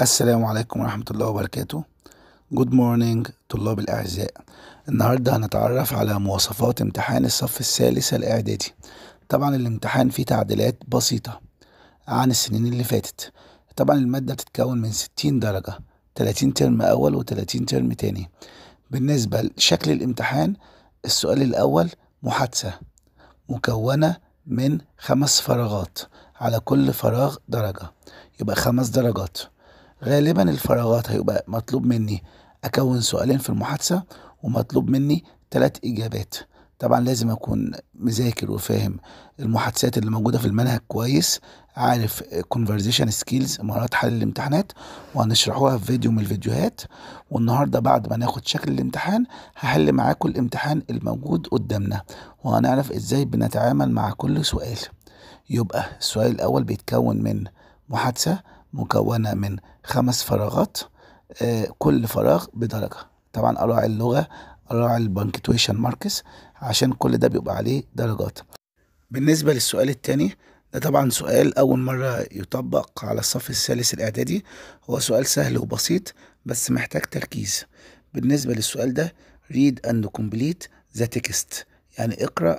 السلام عليكم ورحمة الله وبركاته جود مورنينج طلاب الأعزاء النهاردة هنتعرف على مواصفات امتحان الصف الثالث الإعدادي طبعا الامتحان فيه تعديلات بسيطة عن السنين اللي فاتت طبعا المادة بتتكون من 60 درجة 30 ترم أول و30 ترم تاني بالنسبة لشكل الامتحان السؤال الأول محادثة مكونة من خمس فراغات على كل فراغ درجة يبقى خمس درجات غالبا الفراغات هيبقى مطلوب مني أكون سؤالين في المحادثة ومطلوب مني ثلاث إجابات طبعا لازم أكون مذاكر وفاهم المحادثات اللي موجودة في المنهج كويس عارف conversation skills مهارات حل الامتحانات وهنشرحوها في فيديو من الفيديوهات والنهارده بعد ما ناخد شكل الامتحان هحل معاكم الامتحان الموجود قدامنا وهنعرف ازاي بنتعامل مع كل سؤال يبقى السؤال الأول بيتكون من محادثة مكونة من خمس فراغات آه، كل فراغ بدرجة طبعا أراعي اللغة أراعي البنكتويشن ماركس عشان كل ده بيبقى عليه درجات بالنسبة للسؤال التاني ده طبعا سؤال أول مرة يطبق على الصف الثالث الإعدادي هو سؤال سهل وبسيط بس محتاج تركيز بالنسبة للسؤال ده read and complete the text يعني اقرأ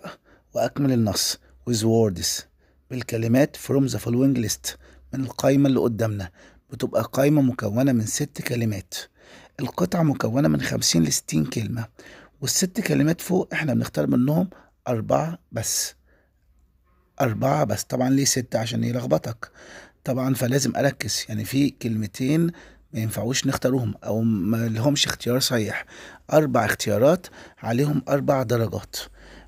وأكمل النص with words بالكلمات from the following list من القايمة اللي قدامنا بتبقى قايمة مكونة من ست كلمات القطعة مكونة من خمسين لستين كلمة والست كلمات فوق احنا بنختار منهم أربعة بس أربعة بس طبعا ليه ستة عشان يلخبطك طبعا فلازم أركز يعني في كلمتين ما ينفعوش نختاروهم أو ما لهمش اختيار صحيح أربع اختيارات عليهم أربع درجات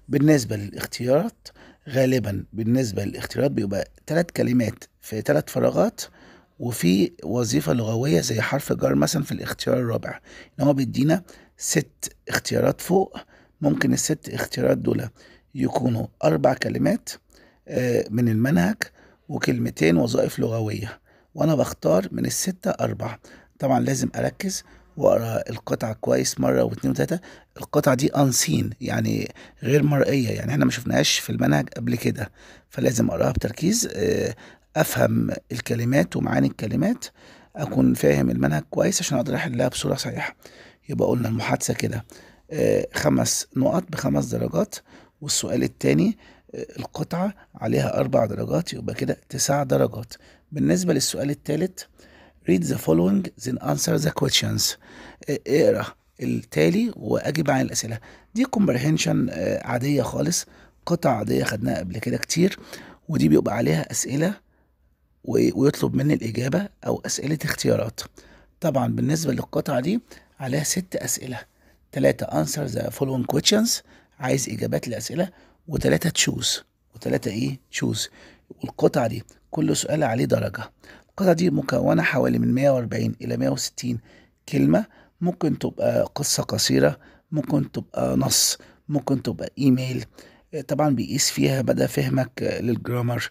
بالنسبة للاختيارات غالبا بالنسبة للاختيارات بيبقى ثلاث كلمات في ثلاث فراغات وفي وظيفة لغوية زي حرف جر مثلا في الاختيار الرابع إن هو بيدينا ست اختيارات فوق ممكن الست اختيارات دول يكونوا أربع كلمات آه، من المنهج وكلمتين وظائف لغوية وأنا بختار من الستة أربع طبعا لازم أركز وأقرأ القطعة كويس مرة واتنين وتلاتة القطعة دي أنسين يعني غير مرئية يعني احنا ما شفناهاش في المنهج قبل كده فلازم أقرأها بتركيز آه، افهم الكلمات ومعاني الكلمات اكون فاهم المنهج كويس عشان اقدر احلها بصوره صحيحه يبقى قلنا المحادثه كده آه، خمس نقط بخمس درجات والسؤال الثاني آه، القطعة عليها أربع درجات يبقى كده تسع درجات بالنسبة للسؤال الثالث read the following then answer the questions آه، اقرأ التالي وأجب عن الأسئلة دي comprehension عادية خالص قطع عادية خدناها قبل كده كتير ودي بيبقى عليها أسئلة ويطلب مني الإجابة أو أسئلة اختيارات طبعا بالنسبة للقطعة دي عليها ست أسئلة تلاتة أنسر ذا following questions عايز إجابات لأسئلة وتلاتة تشوز وتلاتة إيه تشوز والقطعة دي كل سؤال عليه درجة القطعة دي مكونة حوالي من 140 إلى 160 كلمة ممكن تبقى قصة قصيرة ممكن تبقى نص ممكن تبقى إيميل طبعا بيقيس فيها مدى فهمك للجرامر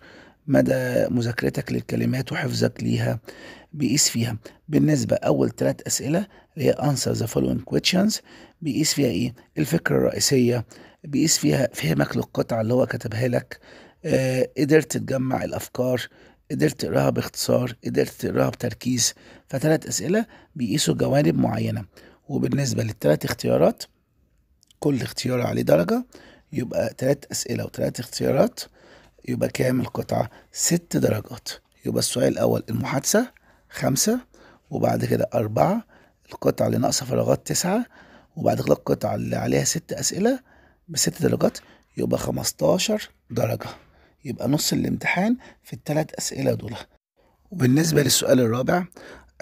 مدى مذاكرتك للكلمات وحفظك ليها بيقيس فيها بالنسبة أول ثلاث أسئلة اللي هي answer the following questions بيقيس فيها إيه الفكرة الرئيسية بيقيس فيها فهمك للقطعة اللي هو كتبها لك آه قدرت تجمع الأفكار قدرت تقراها باختصار قدرت تقراها بتركيز فتلات أسئلة بيقيسوا جوانب معينة وبالنسبة للتلات اختيارات كل اختيار عليه درجة يبقى تلات أسئلة وتلات اختيارات يبقى كام القطعة؟ ست درجات يبقى السؤال الأول المحادثة خمسة وبعد كده أربعة القطعة اللي ناقصة فراغات تسعة وبعد كده القطعة اللي عليها ست أسئلة بست درجات يبقى خمستاشر درجة يبقى نص الامتحان في التلات أسئلة دول وبالنسبة للسؤال الرابع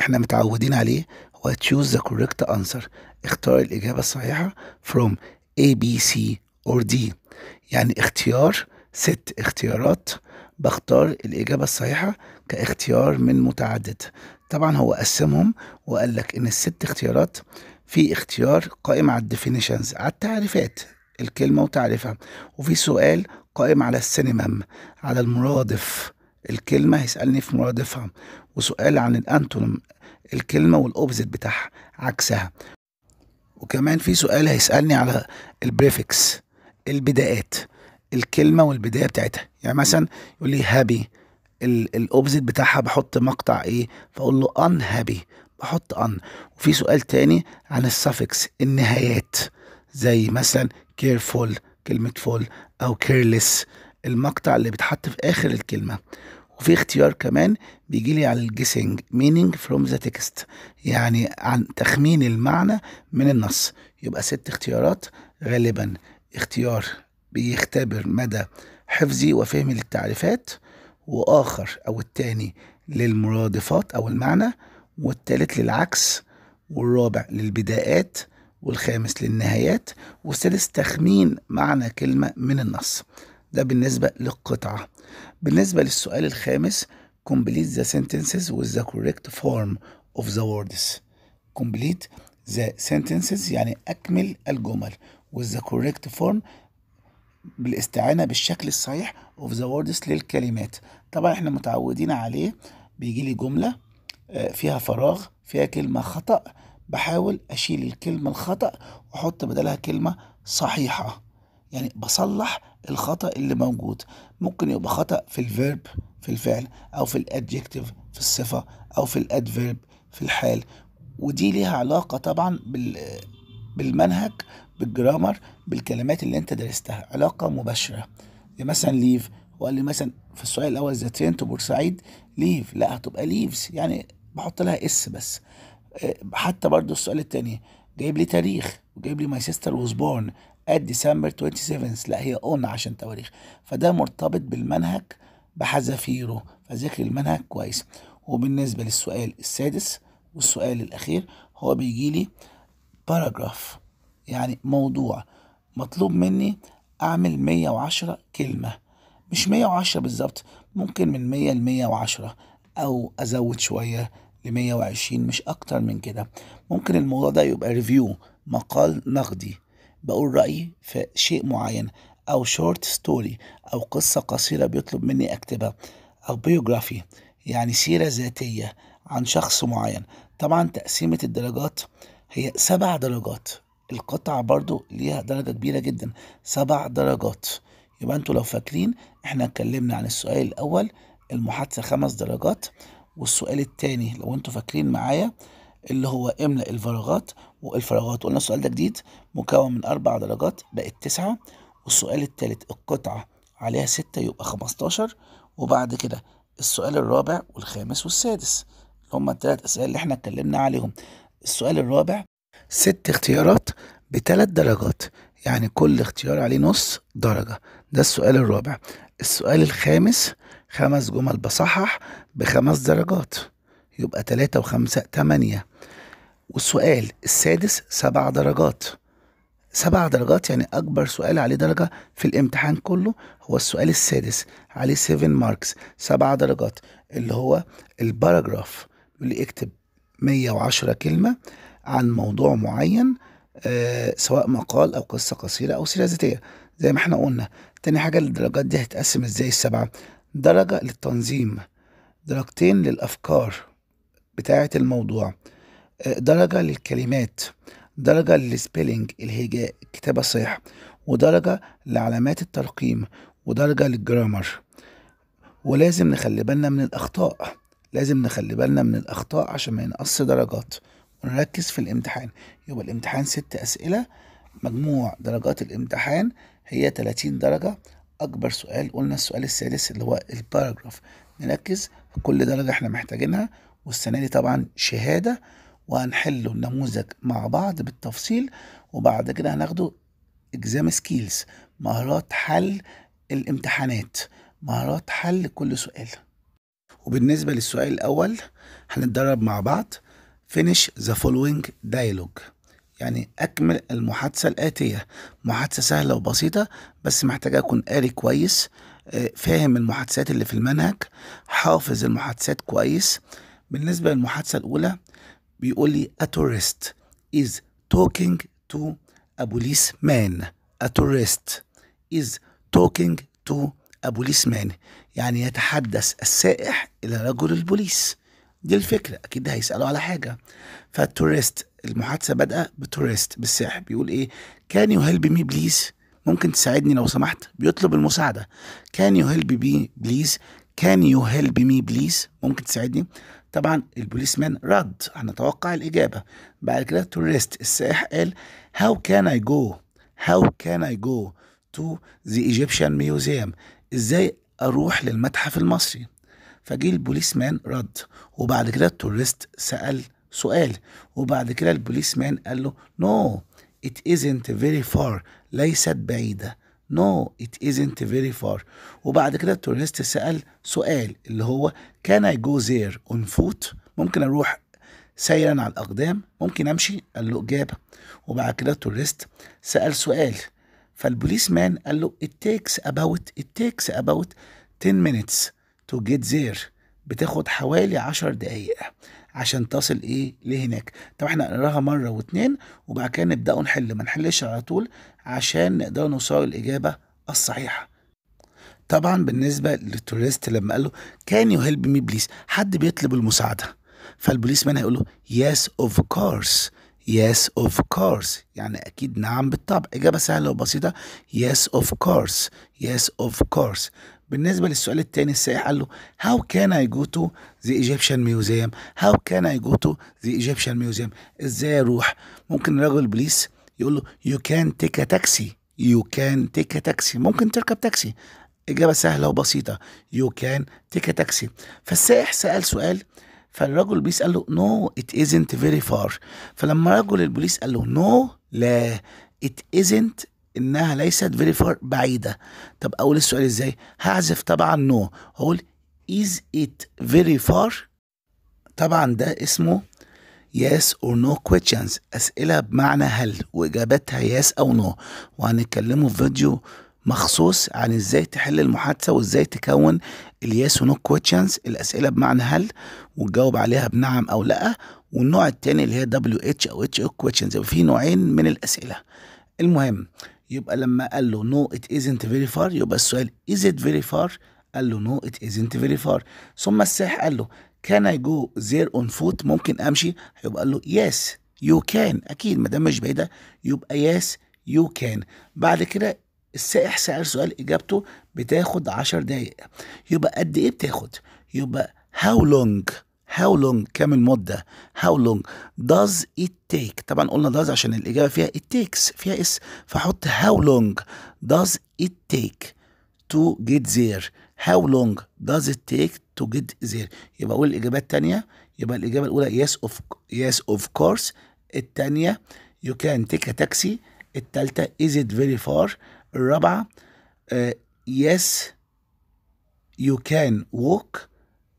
احنا متعودين عليه هو choose the correct answer اختار الإجابة الصحيحة from A B C or D يعني اختيار ست اختيارات بختار الإجابة الصحيحة كاختيار من متعدد طبعا هو قسمهم وقال لك إن الست اختيارات في اختيار قائم على الديفينيشنز على التعريفات الكلمة وتعريفها وفي سؤال قائم على السينمم على المرادف الكلمة هيسألني في مرادفها وسؤال عن الأنتونم الكلمة والأوبزيت بتاعها عكسها وكمان في سؤال هيسألني على البريفكس البدايات الكلمه والبدايه بتاعتها يعني مثلا يقول لي هابي الاوبزيت بتاعها بحط مقطع ايه فاقول له ان هابي بحط ان وفي سؤال تاني عن السفكس النهايات زي مثلا كيرفول كلمه فول او كيرلس المقطع اللي بيتحط في اخر الكلمه وفي اختيار كمان بيجي لي على الجيسنج مينينج فروم ذا تكست يعني عن تخمين المعنى من النص يبقى ست اختيارات غالبا اختيار بيختبر مدى حفظي وفهمي للتعريفات وآخر أو التاني للمرادفات أو المعنى والتالت للعكس والرابع للبدايات والخامس للنهايات والسادس تخمين معنى كلمة من النص ده بالنسبة للقطعة بالنسبة للسؤال الخامس complete the sentences with the correct form of the words complete the sentences يعني أكمل الجمل with the correct form بالاستعانة بالشكل الصحيح of the words للكلمات طبعا احنا متعودين عليه بيجي لي جملة آه، فيها فراغ فيها كلمة خطأ بحاول أشيل الكلمة الخطأ وأحط بدلها كلمة صحيحة يعني بصلح الخطأ اللي موجود ممكن يبقى خطأ في الفيرب في الفعل أو في الأدجكتيف في الصفة أو في الأدفيرب في الحال ودي ليها علاقة طبعا بال بالمنهج بالجرامر بالكلمات اللي انت درستها علاقه مباشره يعني مثلا ليف هو قال لي مثلا في السؤال الاول ذا ترين تو بورسعيد ليف لا هتبقى ليفز يعني بحط لها اس بس آه، حتى برضو السؤال التاني جايب لي تاريخ وجايب لي ماي سيستر ووز بورن ات ديسمبر 27 لا هي اون عشان تواريخ فده مرتبط بالمنهج بحذافيره فذاكر المنهج كويس وبالنسبه للسؤال السادس والسؤال الاخير هو بيجي لي باراجراف يعني موضوع مطلوب مني أعمل 110 كلمة مش 110 بالظبط ممكن من 100 ل 110 أو أزود شوية ل 120 مش أكتر من كده ممكن الموضوع ده يبقى ريفيو مقال نقدي بقول رأيي في شيء معين أو شورت ستوري أو قصة قصيرة بيطلب مني أكتبها أو بيوجرافي يعني سيرة ذاتية عن شخص معين طبعا تقسيمة الدرجات هي سبع درجات القطعة برضو ليها درجة كبيرة جدا سبع درجات يبقى انتوا لو فاكرين احنا اتكلمنا عن السؤال الأول المحادثة خمس درجات والسؤال الثاني لو انتوا فاكرين معايا اللي هو املأ الفراغات والفراغات قلنا السؤال ده جديد مكون من أربع درجات بقت تسعة والسؤال التالت القطعة عليها ستة يبقى خمستاشر وبعد كده السؤال الرابع والخامس والسادس هما التلات أسئلة اللي احنا اتكلمنا عليهم السؤال الرابع ست اختيارات بثلاث درجات يعني كل اختيار عليه نص درجة ده السؤال الرابع السؤال الخامس خمس جمل بصحح بخمس درجات يبقى تلاتة وخمسة تمانية والسؤال السادس سبع درجات سبع درجات يعني أكبر سؤال عليه درجة في الامتحان كله هو السؤال السادس عليه 7 ماركس سبع درجات اللي هو الباراجراف اللي اكتب 110 كلمة عن موضوع معين آه، سواء مقال او قصه قصيره او سيره ذاتيه زي ما احنا قلنا تاني حاجه الدرجات دي هتتقسم ازاي السبعه درجه للتنظيم درجتين للافكار بتاعه الموضوع آه، درجه للكلمات درجه للسبيلنج الهجاء الكتابه الصحيحه ودرجه لعلامات الترقيم ودرجه للجرامر ولازم نخلي بالنا من الاخطاء لازم نخلي بالنا من الاخطاء عشان ما ينقص درجات ونركز في الامتحان يبقى الامتحان ست أسئلة مجموع درجات الامتحان هي 30 درجة أكبر سؤال قلنا السؤال السادس اللي هو الباراجراف نركز في كل درجة احنا محتاجينها والسنة دي طبعا شهادة وهنحل النموذج مع بعض بالتفصيل وبعد كده هناخده اكزام سكيلز مهارات حل الامتحانات مهارات حل كل سؤال وبالنسبة للسؤال الأول هنتدرب مع بعض finish the following dialogue يعني أكمل المحادثة الآتية محادثة سهلة وبسيطة بس محتاجة أكون قاري كويس آه، فاهم المحادثات اللي في المنهج حافظ المحادثات كويس بالنسبة للمحادثة الأولى بيقول لي a tourist is talking to a policeman a tourist is talking to a policeman يعني يتحدث السائح إلى رجل البوليس دي الفكره اكيد هيسالوا على حاجه فالتوريست المحادثه بادئه بتوريست بالساحل بيقول ايه كان يو هيلب مي بليز ممكن تساعدني لو سمحت بيطلب المساعده كان يو هيلب مي بليز كان يو هيلب مي بليز ممكن تساعدني طبعا البوليس مان رد هنتوقع الاجابه بعد كده توريست السائح قال هاو كان اي جو هاو كان اي جو تو ذا ايجيبشن ميوزيوم ازاي اروح للمتحف المصري فجه البوليس مان رد وبعد كده التورست سأل سؤال وبعد كده البوليس مان قال له نو ات isn't very far ليست بعيدة نو ات isn't very far وبعد كده التورست سأل سؤال اللي هو كان I go there on foot ممكن أروح سيرا على الأقدام ممكن أمشي قال له إجابة وبعد كده التورست سأل سؤال فالبوليس مان قال له it takes about it takes about 10 minutes تو جيت زير بتاخد حوالي عشر دقايق عشان تصل ايه لهناك طب احنا نقراها مره واتنين وبعد كده نبداوا نحل ما نحلش على طول عشان نقدر نوصل الاجابه الصحيحه طبعا بالنسبه للتوريست لما قال له كان يو هيلب مي بليز حد بيطلب المساعده فالبوليس مان هيقول له يس اوف كورس يس اوف كورس يعني اكيد نعم بالطبع اجابه سهله وبسيطه يس اوف كورس يس اوف كورس بالنسبة للسؤال الثاني السائح قال له هاو كان اي جو تو ذا ايجيبشن ميوزيم هاو كان اي جو تو ذا ايجيبشن ميوزيم ازاي اروح ممكن راجل بليس يقول له يو كان تيك ا تاكسي يو كان تيك ا تاكسي ممكن تركب تاكسي إجابة سهلة وبسيطة يو كان تيك ا تاكسي فالسائح سأل سؤال فالرجل البوليس قال له نو ات ازنت فيري فار فلما رجل البوليس قال له نو no, لا ات ازنت انها ليست فيري فار بعيده طب اقول السؤال ازاي هعزف طبعا نو no. هقول is ات فيري فار طبعا ده اسمه يس اور نو كويشنز اسئله بمعنى هل واجابتها يس او نو وهنتكلموا في فيديو مخصوص عن ازاي تحل المحادثه وازاي تكون الياس ونو كويشنز الاسئله بمعنى هل وتجاوب عليها بنعم او لا والنوع الثاني اللي هي دبليو اتش او اتش او كويشنز في نوعين من الاسئله المهم يبقى لما قال له نو ات ازنت فيري فار يبقى السؤال از ات فيري فار قال له نو ات ازنت فيري فار ثم السائح قال له كان اي جو زير اون فوت ممكن امشي هيبقى قال له يس يو كان اكيد ما دام مش بعيده يبقى يس يو كان بعد كده السائح سأل سؤال اجابته بتاخد 10 دقايق يبقى قد ايه بتاخد يبقى هاو لونج How long كم المدة How long does it take طبعا قلنا does عشان الإجابة فيها it takes فيها اس فحط how long does it take to get there How long does it take to get there يبقى أقول الإجابات التانية يبقى الإجابة الأولى yes of yes of course التانية you can take a taxi التالتة is it very far الرابعة uh, yes you can walk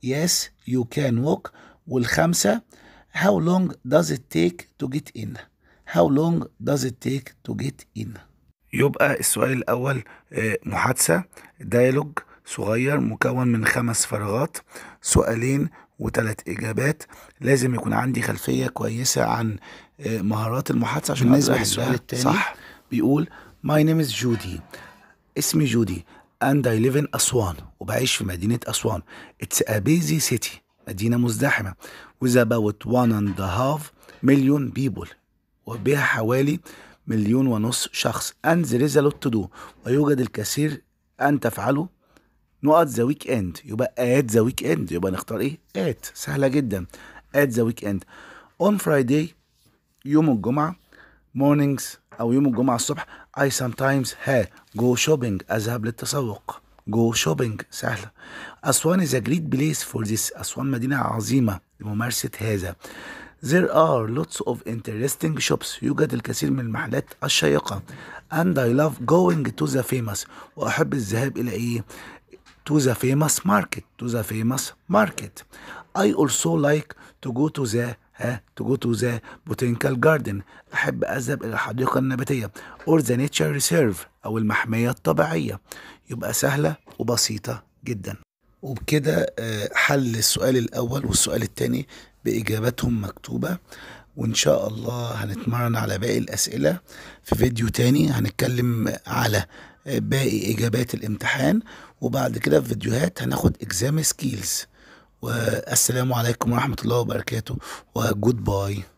Yes, you can walk والخامسة How long does it take to get in How long does it take to get in يبقى السؤال الأول آه، محادثة ديالوج صغير مكون من خمس فراغات سؤالين وثلاث إجابات لازم يكون عندي خلفية كويسة عن آه، مهارات المحادثة عشان نسبح السؤال التاني صح بيقول My name is Judy اسمي جودي اند اي ليف ان اسوان وبعيش في مدينه اسوان اتس ا بيزي سيتي مدينه مزدحمه with about one and a half million people وبها حوالي مليون ونص شخص and there is a lot to do ويوجد الكثير أن تفعله نقط ذا ويك اند يبقى ات ذا ويك اند يبقى نختار ايه ات سهلة جدا ات ذا ويك اند on Friday يوم الجمعة mornings أو يوم الجمعة الصبح I sometimes ها go shopping أذهب للتسوق go shopping سهلة أسوان is a great place for this أسوان مدينة عظيمة لممارسة هذا There are lots of interesting shops يوجد الكثير من المحلات الشيقة and I love going to the famous وأحب الذهاب إلى إيه to the famous market to the famous market I also like to go to the ها تو جو تو ذا بوتينيكال جاردن أحب أذهب إلى الحديقة النباتية أور ذا نيتشر ريسيرف أو المحمية الطبيعية يبقى سهلة وبسيطة جدا وبكده آه، حل السؤال الأول والسؤال الثاني بإجاباتهم مكتوبة وإن شاء الله هنتمرن على باقي الأسئلة في فيديو تاني هنتكلم على آه، باقي إجابات الامتحان وبعد كده في فيديوهات هناخد إكزام سكيلز والسلام عليكم ورحمه الله وبركاته وجود باي